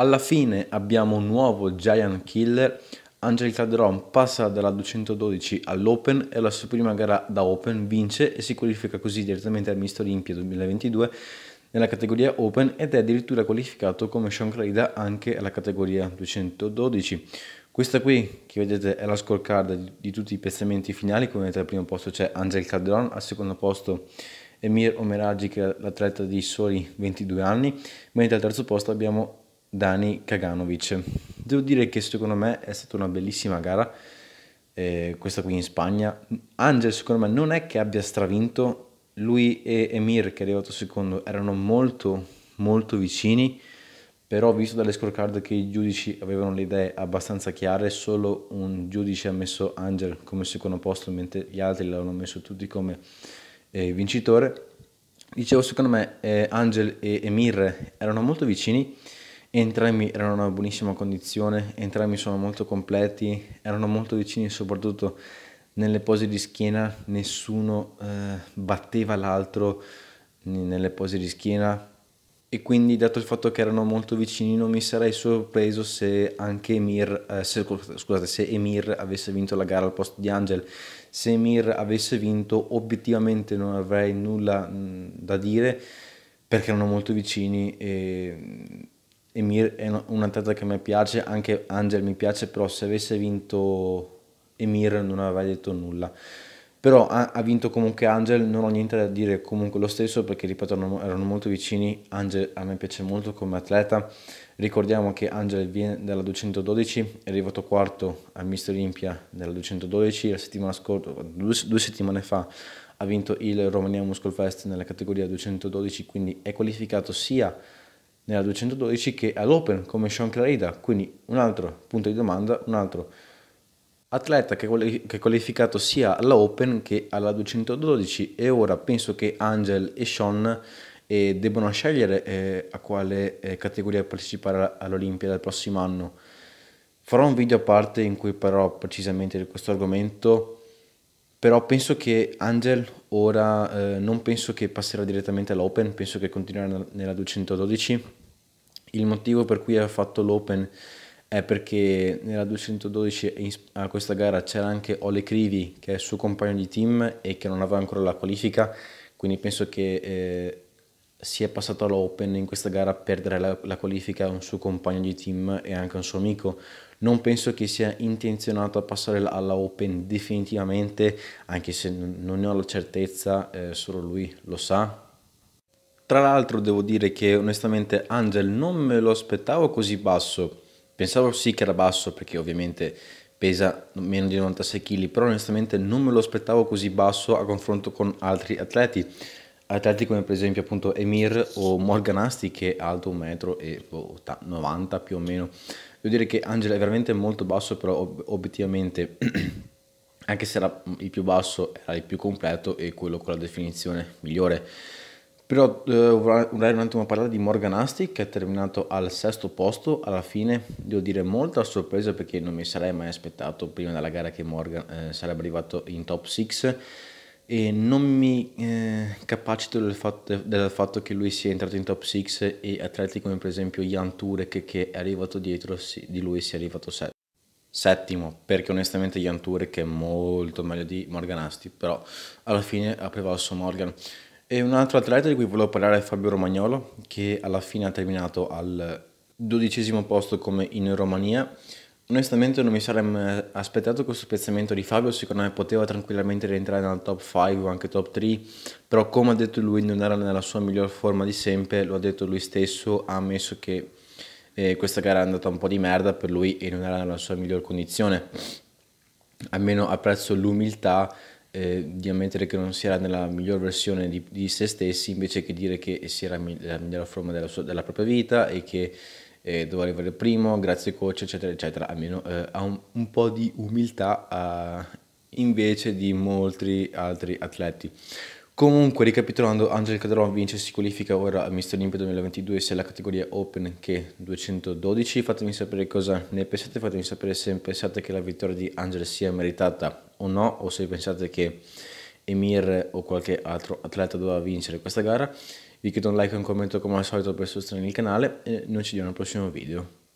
Alla fine abbiamo un nuovo Giant Killer, Angel Calderon passa dalla 212 all'Open e la sua prima gara da Open vince e si qualifica così direttamente al Mister Olimpia 2022 nella categoria Open ed è addirittura qualificato come Sean Clayda anche alla categoria 212. Questa qui che vedete è la scorecard di tutti i piazzamenti finali, come vedete al primo posto c'è Angel Calderon, al secondo posto Emir Omeragi che è l'atleta di soli 22 anni, mentre al terzo posto abbiamo Dani Kaganovic. Devo dire che secondo me è stata una bellissima gara, eh, questa qui in Spagna. Angel secondo me non è che abbia stravinto, lui e Emir che è arrivato secondo erano molto molto vicini, però visto dalle scorecard che i giudici avevano le idee abbastanza chiare, solo un giudice ha messo Angel come secondo posto, mentre gli altri l'hanno messo tutti come eh, vincitore. Dicevo, secondo me eh, Angel e Emir erano molto vicini entrambi erano in una buonissima condizione, entrambi sono molto completi, erano molto vicini soprattutto nelle pose di schiena, nessuno eh, batteva l'altro nelle pose di schiena e quindi dato il fatto che erano molto vicini non mi sarei sorpreso se anche Emir, eh, se, scusate, se Emir avesse vinto la gara al posto di Angel, se Emir avesse vinto obiettivamente non avrei nulla mm, da dire perché erano molto vicini e Emir è un atleta che a me piace, anche Angel mi piace, però se avesse vinto Emir non avrei detto nulla. Però ha, ha, vinto comunque Angel, non ho niente da dire comunque lo stesso perché ripeto erano, erano molto vicini, Angel a me piace molto come atleta, ricordiamo che Angel viene dalla 212, è arrivato quarto al Mister Olimpia della 212, la settimana scorsa, due, due settimane fa ha vinto il Romania Muscle Fest nella categoria 212, quindi è qualificato sia nella 212 che all'Open come Sean Clarida, quindi un altro punto di domanda, un altro atleta che, è qualificato sia alla Open che alla 212 e ora penso che Angel e Sean eh, debbano scegliere eh, a quale eh, categoria partecipare all'Olimpia del prossimo anno. Farò un video a parte in cui parlerò precisamente di questo argomento però penso che Angel ora eh, non penso che passerà direttamente all'Open, penso che continuerà nella 212 il motivo per cui ha fatto l'Open è perché nella 212 a questa gara c'era anche Ole Crivi che è il suo compagno di team e che non aveva ancora la qualifica, quindi penso che eh, sia passato all'Open in questa gara a perdere la, la qualifica a un suo compagno di team e anche a un suo amico. Non penso che sia intenzionato a passare alla Open definitivamente, anche se non ne ho la certezza, eh, solo lui lo sa, tra l'altro devo dire che onestamente Angel non me lo aspettavo così basso. Pensavo sì che era basso perché ovviamente pesa meno di 96 kg, però onestamente non me lo aspettavo così basso a confronto con altri atleti. Atleti come per esempio appunto Emir o Morgan Asti che è alto 1,90 m boh, più o meno. Devo dire che Angel è veramente molto basso, però ob- obiettivamente anche se era il più basso era il più completo e quello con la definizione migliore. Però eh, vorrei un attimo parlare di Morgan Asti che è terminato al sesto posto, alla fine devo dire molta sorpresa perché non mi sarei mai aspettato prima della gara che Morgan eh, sarebbe arrivato in top 6 e non mi eh, capacito del fatto, del fatto, che lui sia entrato in top 6 e atleti come per esempio Jan Turek che è arrivato dietro di lui sia arrivato set- settimo perché onestamente Jan Turek è molto meglio di Morgan Asti però alla fine ha prevalso Morgan. E un altro atleta di cui volevo parlare è Fabio Romagnolo, che alla fine ha terminato al dodicesimo posto come in Romania. Onestamente non mi sarei eh, aspettato questo piazzamento di Fabio, secondo me poteva tranquillamente rientrare nella top 5 o anche top 3, però come ha detto lui non era nella sua miglior forma di sempre, lo ha detto lui stesso, ha ammesso che eh, questa gara è andata un po' di merda per lui e non era nella sua miglior condizione. Almeno apprezzo l'umiltà eh, di ammettere che non si era nella miglior versione di, di, se stessi invece che dire che si era nella migliore forma della, sua, della propria vita e che eh, devo arrivare primo, grazie coach, eccetera, eccetera, almeno eh, ha un, un, po' di umiltà eh, invece di molti altri atleti. Comunque, ricapitolando, Angel Cadron vince e si qualifica ora a Mister Olympia 2022 sia la categoria Open che 212. Fatemi sapere cosa ne pensate, fatemi sapere se pensate che la vittoria di Angel sia meritata o no, o se pensate che Emir o qualche altro atleta doveva vincere questa gara. Vi chiedo un like e un commento come al solito per sostenere il canale e noi ci vediamo al prossimo video.